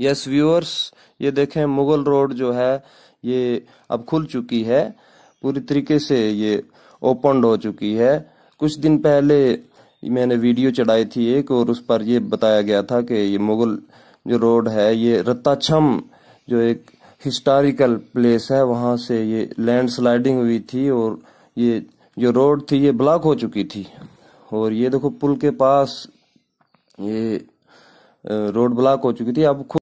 yes viewers ये देखें Mughal road जो है ये अब खुल चुकी है पूरी तरीके से ये ओपन हो चुकी है कुछ दिन पहले मैंने वीडियो चढ़ाई थी एक और उस पर ये बताया गया था कि ये मुगल जो रोड है ये रत्ताछम जो एक हिस्टोरिकल प्लेस है वहाँ से ये लैंडस्लाइडिंग हुई थी और ये जो रोड थी ये ब्लॉक हो चुकी थी और ये देखो पुल के पास ये रोड ब्लॉक हो चुकी थी अब